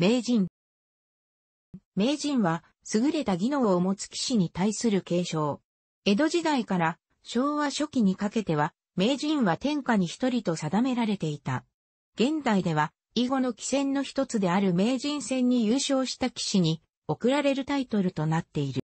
名人。名人は、優れた技能を持つ騎士に対する継承。江戸時代から昭和初期にかけては、名人は天下に一人と定められていた。現代では、囲碁の棋戦の一つである名人戦に優勝した棋士に、贈られるタイトルとなっている。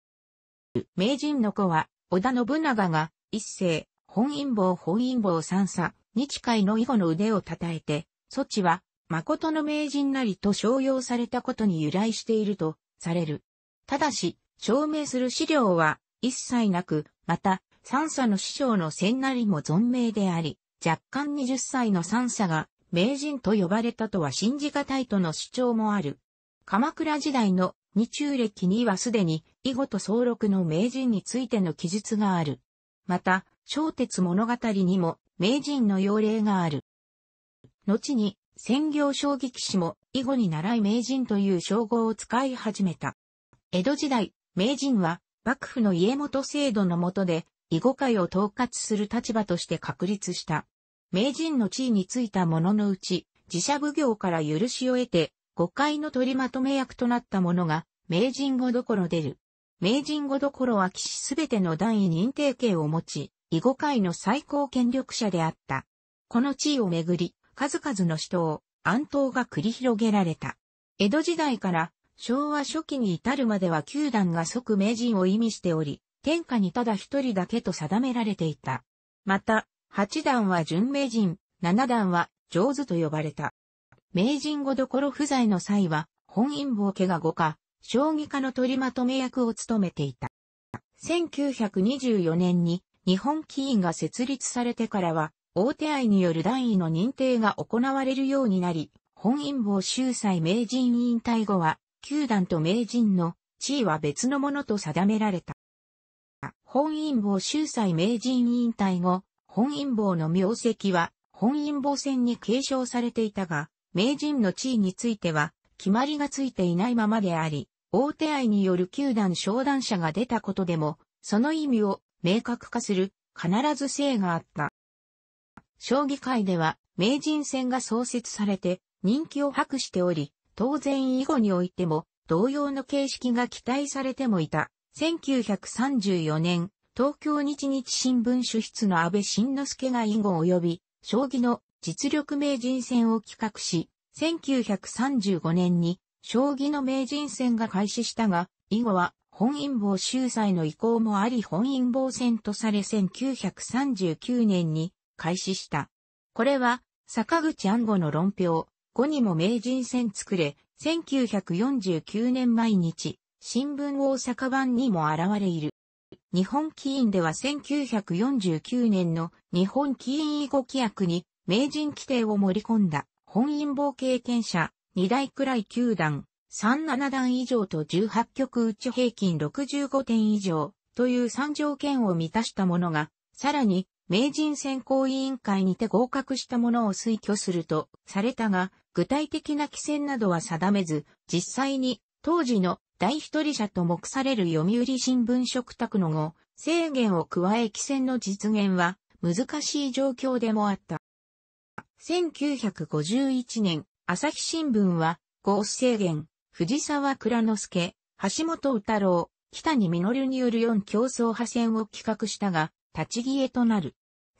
名人の子は、織田信長が、一世、本因坊本因坊三佐、日海の囲碁の腕を称えて、措置は、誠の名人なりと称揚されたことに由来しているとされる。ただし、証明する資料は一切なく、また、三佐の師匠の千なりも存命であり、若干20歳の三佐が名人と呼ばれたとは信じがたいとの主張もある。鎌倉時代の日中歴にはすでに囲碁と総録の名人についての記述がある。また、小鉄物語にも名人の要例がある。後に専業将棋騎士も囲碁に習い名人という称号を使い始めた。江戸時代、名人は幕府の家元制度の下で囲碁界を統括する立場として確立した。名人の地位についた者のうち、自社奉行から許しを得て、誤解の取りまとめ役となった者が、名人語どころ出る。名人語どころは騎士すべての段位認定権を持ち、囲碁界の最高権力者であった。この地位をめぐり、数々の死闘、暗闘が繰り広げられた。江戸時代から昭和初期に至るまでは九段が即名人を意味しており、天下にただ一人だけと定められていた。また、八段は準名人、七段は上手と呼ばれた。名人後どころ不在の際は、本因坊家が5か、将棋家の取りまとめ役を務めていた。1924年に日本棋院が設立されてからは、大手愛による段位の認定が行われるようになり、本因坊秀才名人引退後は、球団と名人の地位は別のものと定められた。本因坊秀才名人引退後、本因坊の名跡は本因坊戦に継承されていたが、名人の地位については決まりがついていないままであり、大手愛による球団商談者が出たことでも、その意味を明確化する必ず性があった。将棋界では名人戦が創設されて人気を博しており、当然以後においても同様の形式が期待されてもいた。1934年、東京日日新聞主筆の安倍晋之助が以後及び、将棋の実力名人戦を企画し、1935年に将棋の名人戦が開始したが、以後は本因坊秀才の意向もあり本因坊戦とされ1939年に開始した。これは、坂口安吾の論評、後にも名人戦作れ、1949年毎日、新聞大阪版にも現れいる。日本棋院では1949年の日本棋院囲碁規約に名人規定を盛り込んだ本因坊経験者2代くらい9段、37段以上と18局打ち平均65点以上という3条件を満たしたものが、さらに名人選考委員会にて合格したものを推挙するとされたが、具体的な規制などは定めず、実際に当時の第一人者と目される読売新聞嘱託の後、制限を加え規制の実現は難しい状況でもあった。1951年、朝日新聞は、合制限、藤沢倉之助、橋本宇太郎、北に実による4競争派戦を企画したが、立ち消えとなる。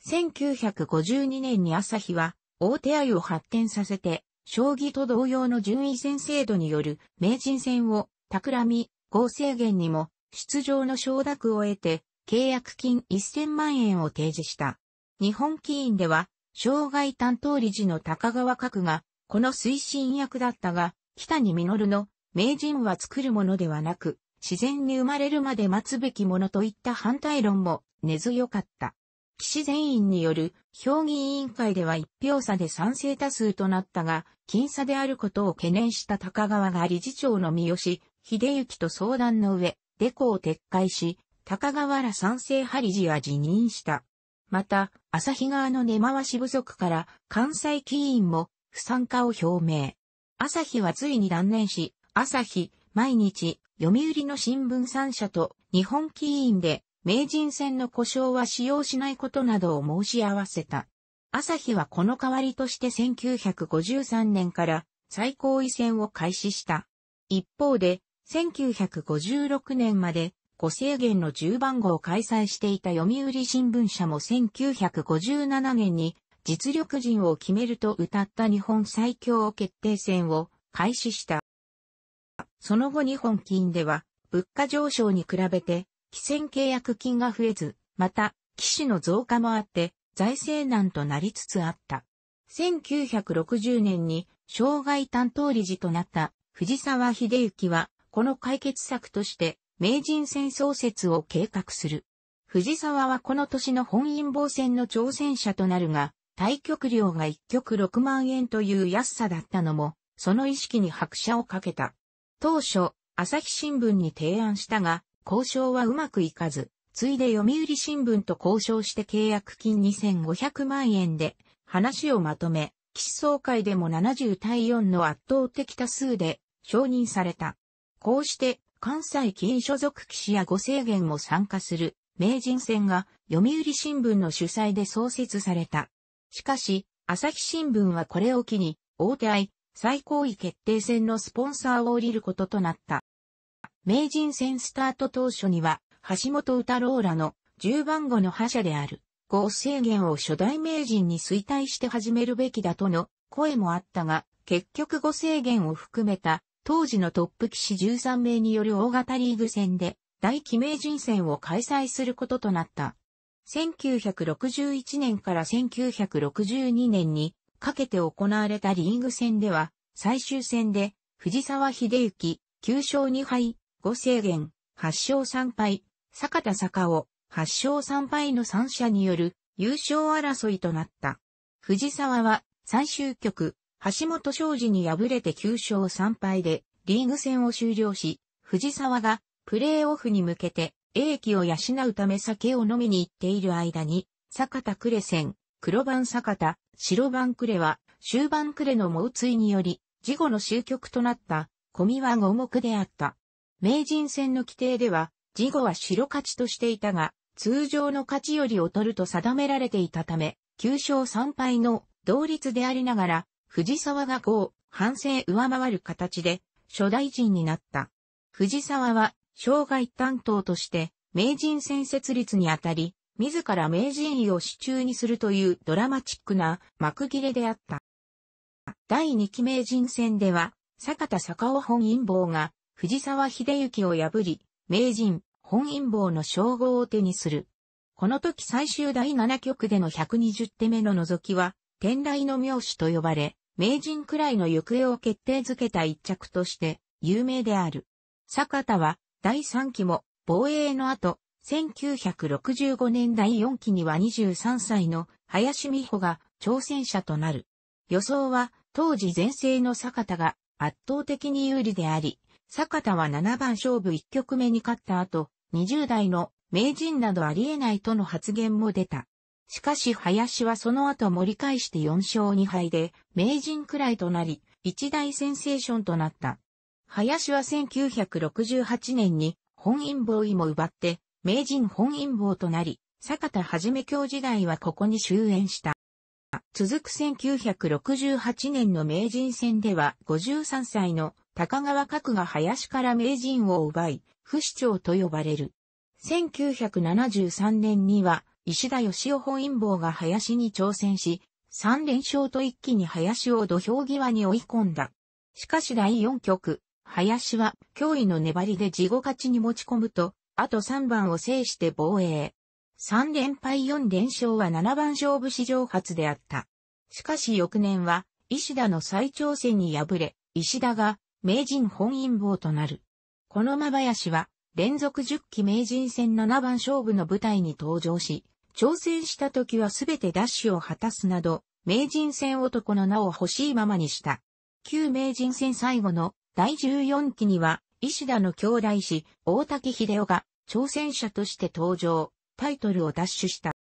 1952年に朝日は、大手愛を発展させて、将棋と同様の順位戦制度による名人戦を、企み、合制限にも、出場の承諾を得て、契約金1000万円を提示した。日本棋院では、障害担当理事の高川角が、この推進役だったが、北に実の名人は作るものではなく、自然に生まれるまで待つべきものといった反対論も根強かった。岸全員による評議委員会では一票差で賛成多数となったが、僅差であることを懸念した高川が理事長の三好、秀幸と相談の上、デコを撤回し、高川ら賛成派理事は辞任した。また、朝日側の根回し不足から関西議員も不参加を表明。朝日はついに断念し、朝日、毎日、読売の新聞3社と日本棋院で、名人戦の故障は使用しないことなどを申し合わせた。朝日はこの代わりとして1953年から最高位戦を開始した。一方で、1956年まで、5制限の10番号を開催していた読売新聞社も1957年に実力人を決めると歌った日本最強決定戦を開始した。その後日本金では、物価上昇に比べて、寄船契約金が増えず、また、騎士の増加もあって、財政難となりつつあった。1960年に、障害担当理事となった藤沢秀行は、この解決策として、名人戦争説を計画する。藤沢はこの年の本因坊戦の挑戦者となるが、対局料が1局6万円という安さだったのも、その意識に拍車をかけた。当初、朝日新聞に提案したが、交渉はうまくいかず、ついで読売新聞と交渉して契約金2500万円で話をまとめ、岸総会でも70対4の圧倒的多数で承認された。こうして関西金所属騎士やご制限も参加する名人戦が読売新聞の主催で創設された。しかし、朝日新聞はこれを機に大手愛、最高位決定戦のスポンサーを降りることとなった。名人戦スタート当初には、橋本歌郎らの10番後の覇者である、合制限を初代名人に衰退して始めるべきだとの声もあったが、結局5制限を含めた当時のトップ騎士13名による大型リーグ戦で大記名人戦を開催することとなった。1961年から1962年にかけて行われたリーグ戦では、最終戦で、藤沢秀幸、9勝2敗、5制限、8勝3敗、坂田坂尾、8勝3敗の3者による優勝争いとなった。藤沢は最終局、橋本昌司に敗れて9勝3敗でリーグ戦を終了し、藤沢がプレーオフに向けて英気を養うため酒を飲みに行っている間に、坂田クレ黒番坂田、白番暮れは、終盤暮れの猛追により、事後の終局となった、小見は五目であった。名人戦の規定では、事後は白勝ちとしていたが、通常の勝ちより劣ると定められていたため、9勝3敗の同率でありながら、藤沢が5、反省上回る形で、初代陣になった。藤沢は、生涯担当として、名人戦設立にあたり、自ら名人位を手中にするというドラマチックな幕切れであった。第2期名人戦では、坂田坂尾本因坊が藤沢秀行を破り、名人、本因坊の称号を手にする。この時最終第7局での120手目の除きは、天雷の名手と呼ばれ、名人くらいの行方を決定づけた一着として有名である。坂田は第3期も防衛の後、1965年第4期には23歳の林美穂が挑戦者となる。予想は当時前世の坂田が圧倒的に有利であり、坂田は7番勝負1局目に勝った後、20代の名人などありえないとの発言も出た。しかし林はその後盛り返して4勝2敗で名人くらいとなり、一大センセーションとなった。林は1968年に本因坊位も奪って名人本因坊となり、坂田はじめ教時代はここに終焉した。続く1968年の名人戦では53歳の高川角が林から名人を奪い、不死鳥と呼ばれる。1973年には石田義雄本因坊が林に挑戦し、3連勝と一気に林を土俵際に追い込んだ。しかし第4局、林は驚異の粘りで自己勝ちに持ち込むと、あと3番を制して防衛。3連敗4連勝は7番勝負史上初であった。しかし翌年は、石田の再挑戦に敗れ、石田が名人本因坊となる。このや林は、連続10期名人戦7番勝負の舞台に登場し、挑戦した時はすべてダッシュを果たすなど、名人戦男の名を欲しいままにした。旧名人戦最後の第14期には、石田の兄弟子、大竹秀夫が、挑戦者として登場、タイトルを奪取した。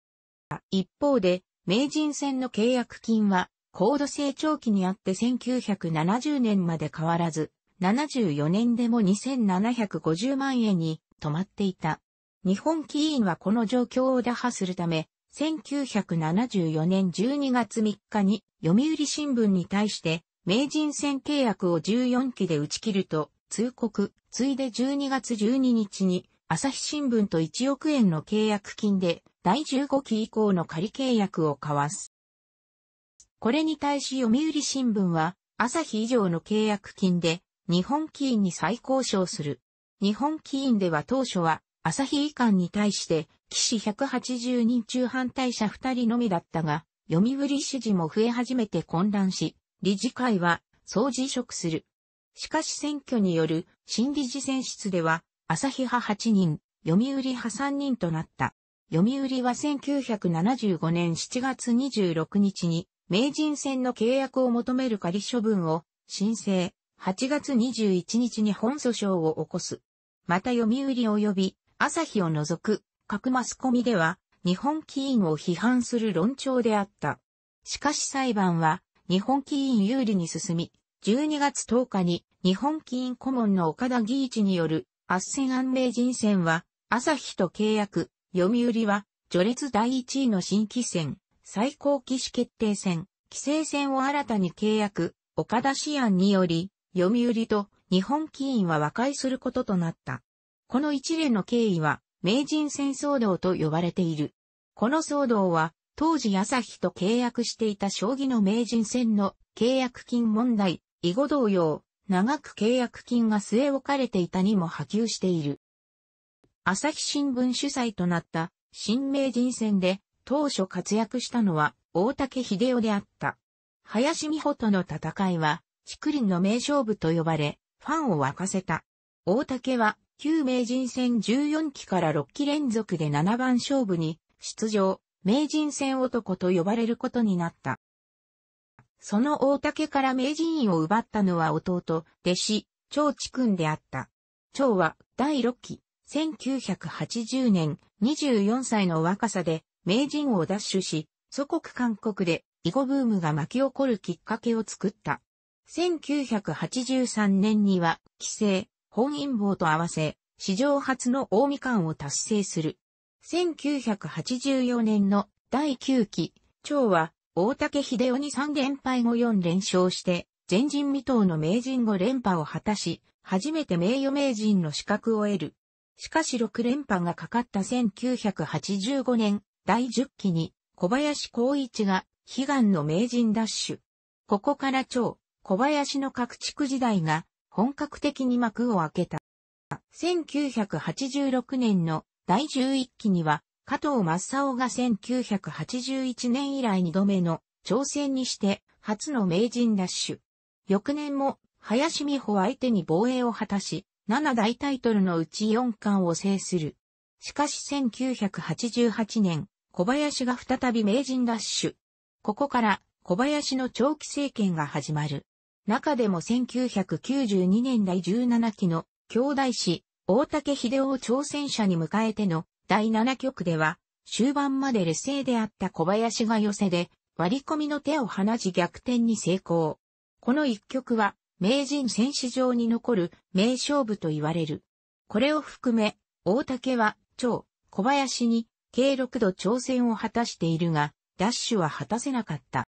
一方で、名人戦の契約金は、高度成長期にあって1970年まで変わらず、74年でも2750万円に止まっていた。日本棋院はこの状況を打破するため、1974年12月3日に読売新聞に対して、名人戦契約を14期で打ち切ると、通告、ついで12月12日に、朝日新聞と1億円の契約金で、第15期以降の仮契約を交わす。これに対し読売新聞は、朝日以上の契約金で、日本棋院に再交渉する。日本棋院では当初は、朝日遺憾に対して、騎士180人中反対者2人のみだったが、読売支持も増え始めて混乱し、理事会は、総辞職する。しかし選挙による新理事選出では、朝日派8人、読売派3人となった。読売は1975年7月26日に、名人戦の契約を求める仮処分を申請、8月21日に本訴訟を起こす。また読売及び朝日を除く各マスコミでは日本起院を批判する論調であった。しかし裁判は日本起院有利に進み、12月10日に日本棋院顧問の岡田義一による、圧戦安名人戦は、朝日と契約、読売は、序列第1位の新規戦、最高棋士決定戦、棋聖戦を新たに契約、岡田志案により、読売と日本棋院は和解することとなった。この一連の経緯は、名人戦騒動と呼ばれている。この騒動は、当時朝日と契約していた将棋の名人戦の契約金問題、以後同様、長く契約金が据え置かれていたにも波及している。朝日新聞主催となった新名人戦で当初活躍したのは大竹秀夫であった。林美穂との戦いは、竹林の名勝負と呼ばれ、ファンを沸かせた。大竹は、旧名人戦14期から6期連続で7番勝負に出場、名人戦男と呼ばれることになった。その大竹から名人位を奪ったのは弟、弟子、長地君であった。長は第6期、1980年24歳の若さで名人を奪取し、祖国韓国で囲碁ブームが巻き起こるきっかけを作った。1983年には、規制、本因坊と合わせ、史上初の大みかんを達成する。1984年の第9期、長は大竹秀夫に3連敗後4連勝して、前人未到の名人5連覇を果たし、初めて名誉名人の資格を得る。しかし6連覇がかかった1985年、第10期に、小林光一が、悲願の名人ダッシュ。ここから超、小林の各地区時代が、本格的に幕を開けた。1986年の第11期には、加藤正夫が1981年以来2度目の挑戦にして初の名人ラッシュ。翌年も林美穂相手に防衛を果たし、7大タイトルのうち4冠を制する。しかし1988年、小林が再び名人ラッシュ。ここから小林の長期政権が始まる。中でも1992年第17期の兄弟子、大竹秀夫挑戦者に迎えての第7局では、終盤まで劣勢であった小林が寄せで、割り込みの手を放ち逆転に成功。この一局は、名人戦史上に残る名勝負と言われる。これを含め、大竹は、超、小林に、計6度挑戦を果たしているが、ダッシュは果たせなかった。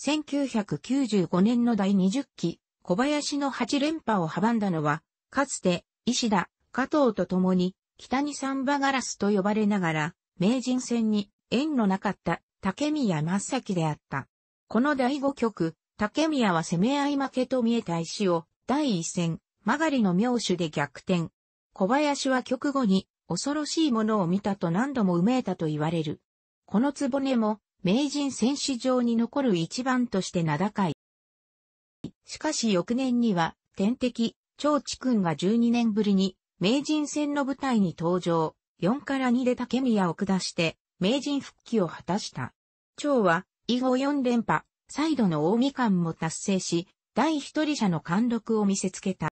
1995年の第20期、小林の8連覇を阻んだのは、かつて、石田、加藤と共に、北に三ンガラスと呼ばれながら、名人戦に縁のなかった竹宮正樹であった。この第五局、竹宮は攻め合い負けと見えた石を、第一戦、曲がりの妙手で逆転。小林は局後に、恐ろしいものを見たと何度もうめいたと言われる。このつぼねも、名人戦史上に残る一番として名高い。しかし翌年には、天敵、長地君が12年ぶりに名人戦の舞台に登場、4から2で竹宮を下して、名人復帰を果たした。長は、以後4連覇、再度の大二官も達成し、第一人者の貫禄を見せつけた。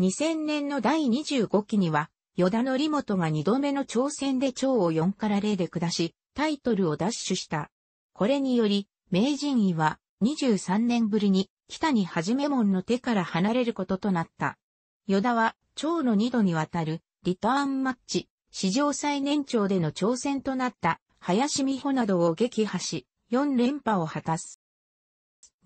2000年の第25期には、与田則元が2度目の挑戦で長を4から0で下し、タイトルを奪取した。これにより、名人位は23年ぶりに北に初め門の手から離れることとなった。与田は、長の2度にわたる、リターンマッチ、史上最年長での挑戦となった、林美穂などを撃破し、4連覇を果たす。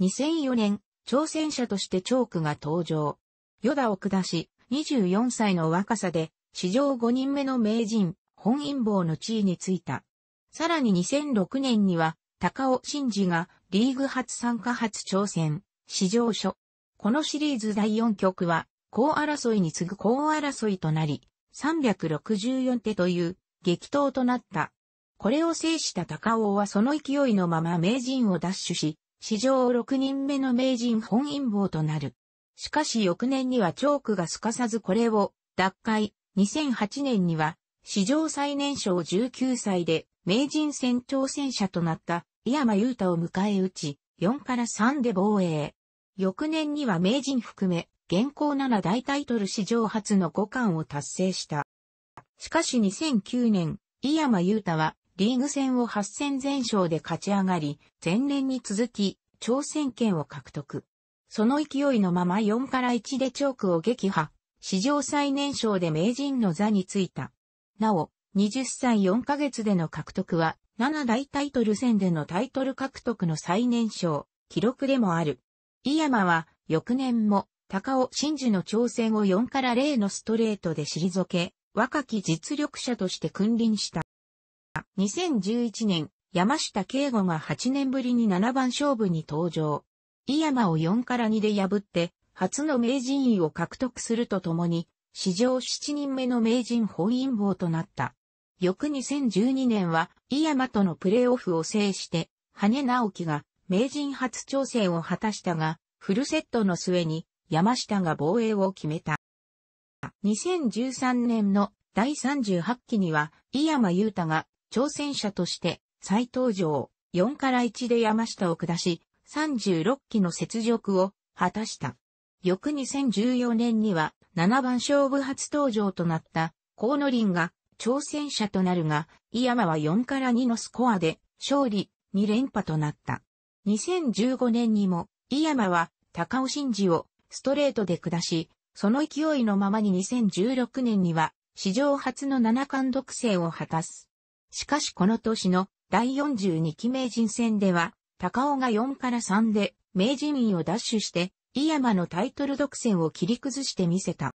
2004年、挑戦者としてチョークが登場。ヨダを下し、24歳の若さで、史上5人目の名人、本因坊の地位についた。さらに2006年には、高尾真嗣がリーグ初参加初挑戦、史上初。このシリーズ第4局は、高争いに次ぐ高争いとなり、364手という激闘となった。これを制した高尾はその勢いのまま名人を奪取し、史上6人目の名人本因坊となる。しかし翌年にはチョークがすかさずこれを脱会。2008年には史上最年少19歳で名人戦挑戦者となった井山雄太を迎え撃ち、4から3で防衛。翌年には名人含め現行7大タイトル史上初の5冠を達成した。しかし2009年、井山雄太はリーグ戦を8戦全勝で勝ち上がり、前年に続き挑戦権を獲得。その勢いのまま4から1でチョークを撃破、史上最年少で名人の座についた。なお、20歳4ヶ月での獲得は、7大タイトル戦でのタイトル獲得の最年少、記録でもある。井山は、翌年も、高尾真嗣の挑戦を4から0のストレートで退け、若き実力者として君臨した。2011年、山下敬吾が8年ぶりに7番勝負に登場。井山を4から2で破って、初の名人位を獲得するとともに、史上7人目の名人本因坊となった。翌2012年は、井山とのプレーオフを制して、羽根直樹が名人初挑戦を果たしたが、フルセットの末に山下が防衛を決めた。2013年の第38期には、井山雄太が挑戦者として再登場、4から1で山下を下し、36期の雪辱を果たした。翌2014年には、7番勝負初登場となった、河野林が挑戦者となるが、井山は4から2のスコアで勝利、2連覇となった。2015年にも、井山は高尾真嗣をストレートで下し、その勢いのままに2016年には、史上初の七冠独占を果たす。しかしこの年の第42期名人戦では、高尾が4から3で名人位を奪取して、井山のタイトル独占を切り崩してみせた。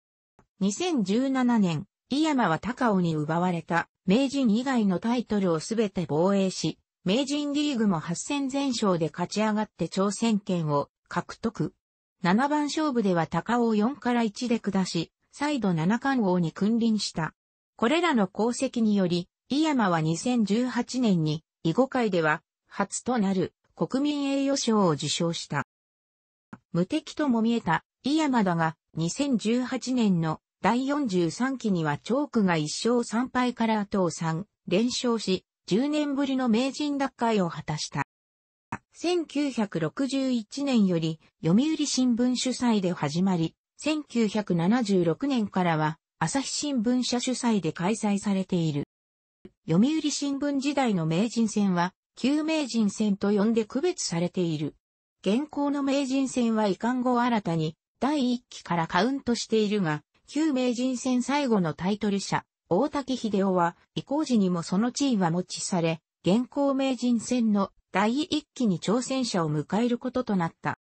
2017年、井山は高尾に奪われた名人以外のタイトルをすべて防衛し、名人リーグも8戦全勝で勝ち上がって挑戦権を獲得。7番勝負では高尾4から1で下し、再度七冠王に君臨した。これらの功績により、井山は2018年に、囲碁界では、初となる国民栄誉賞を受賞した。無敵とも見えた井山だが、2018年の第43期にはチョークが1勝3敗から後を3連勝し、10年ぶりの名人奪回を果たした。1961年より読売新聞主催で始まり、1976年からは朝日新聞社主催で開催されている。読売新聞時代の名人戦は、旧名人戦と呼んで区別されている。現行の名人戦は遺憾後新たに第1期からカウントしているが、旧名人戦最後のタイトル者、大滝秀夫は移行時にもその地位は持ちされ、現行名人戦の第一期に挑戦者を迎えることとなった。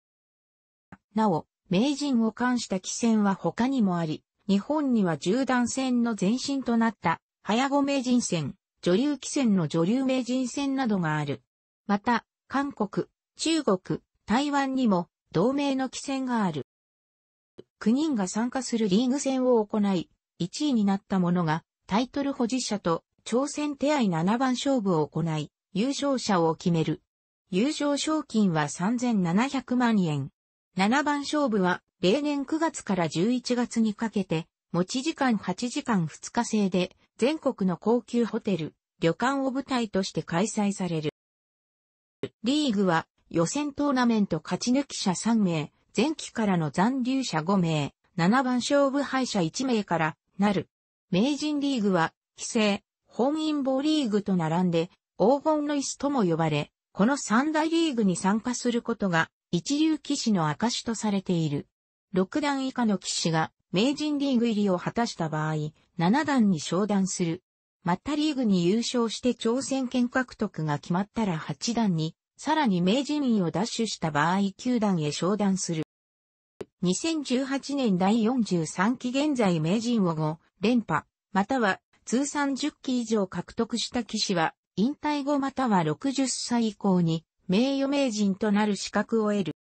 なお、名人を冠した棋戦は他にもあり、日本には十段戦の前身となった早碁名人戦、女流棋戦の女流名人戦などがある。また、韓国、中国、台湾にも同盟の棋戦がある。9人が参加するリーグ戦を行い、1位になった者がタイトル保持者と挑戦手合7番勝負を行い、優勝者を決める。優勝賞金は3700万円。7番勝負は、例年9月から11月にかけて、持ち時間8時間2日制で、全国の高級ホテル、旅館を舞台として開催される。リーグは、予選トーナメント勝ち抜き者3名、前期からの残留者5名、7番勝負敗者1名から、なる。名人リーグは、規制、本因坊リーグと並んで、黄金の椅子とも呼ばれ、この三大リーグに参加することが一流騎士の証とされている。六段以下の騎士が名人リーグ入りを果たした場合、七段に昇段する。またリーグに優勝して挑戦権獲得が決まったら八段に、さらに名人位を奪取した場合九段へ昇段する。2018年第43期現在名人を5連覇、または通算10期以上獲得した騎士は引退後または60歳以降に名誉名人となる資格を得る。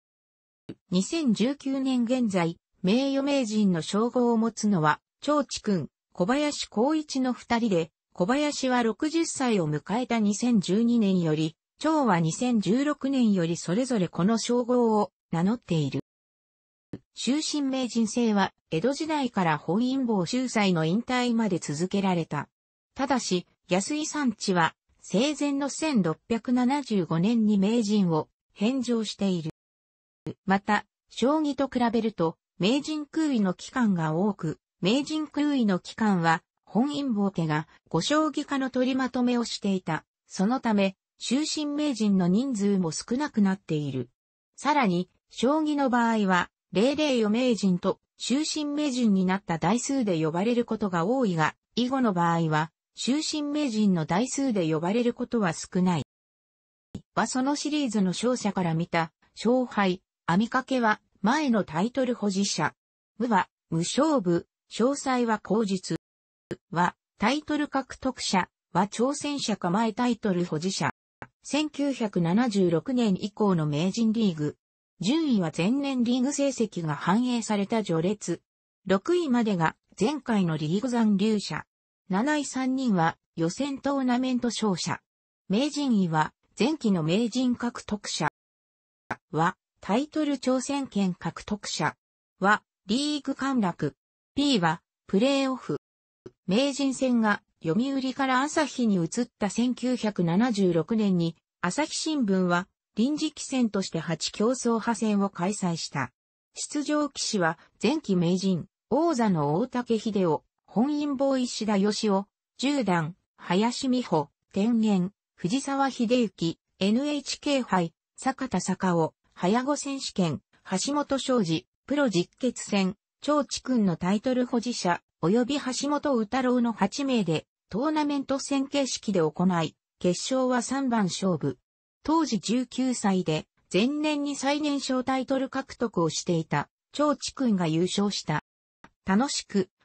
2019年現在、名誉名人の称号を持つのは、長地君、小林光一の二人で、小林は60歳を迎えた2012年より、長は2016年よりそれぞれこの称号を名乗っている。終身名人制は、江戸時代から本因坊秀才の引退まで続けられた。ただし、安井産地は、生前の1675年に名人を返上している。また、将棋と比べると、名人空位の期間が多く、名人空位の期間は、本因坊家がご将棋家の取りまとめをしていた。そのため、終身名人の人数も少なくなっている。さらに、将棋の場合は、零零余名人と終身名人になった台数で呼ばれることが多いが、以後の場合は、終身名人の台数で呼ばれることは少ない。はそのシリーズの勝者から見た、勝敗、網掛けは前のタイトル保持者。無は無勝負、詳細は後日。はタイトル獲得者、は挑戦者か前タイトル保持者。1976年以降の名人リーグ。順位は前年リーグ成績が反映された序列。6位までが前回のリーグ残留者。7位3人は予選トーナメント勝者。名人位は前期の名人獲得者。はタイトル挑戦権獲得者。はリーグ陥落。P はプレーオフ。名人戦が読売から朝日に移った1976年に朝日新聞は臨時期戦として8競争派戦を開催した。出場騎士は前期名人、王座の大竹秀夫、本因坊石田義雄、十段、林美穂、天元、藤沢秀幸、NHK 杯、坂田坂尾、早子選手権、橋本昌司、プロ実決戦、長地君のタイトル保持者、及び橋本宇太郎の8名で、トーナメント戦形式で行い、決勝は3番勝負。当時19歳で、前年に最年少タイトル獲得をしていた、長地君が優勝した。楽しく、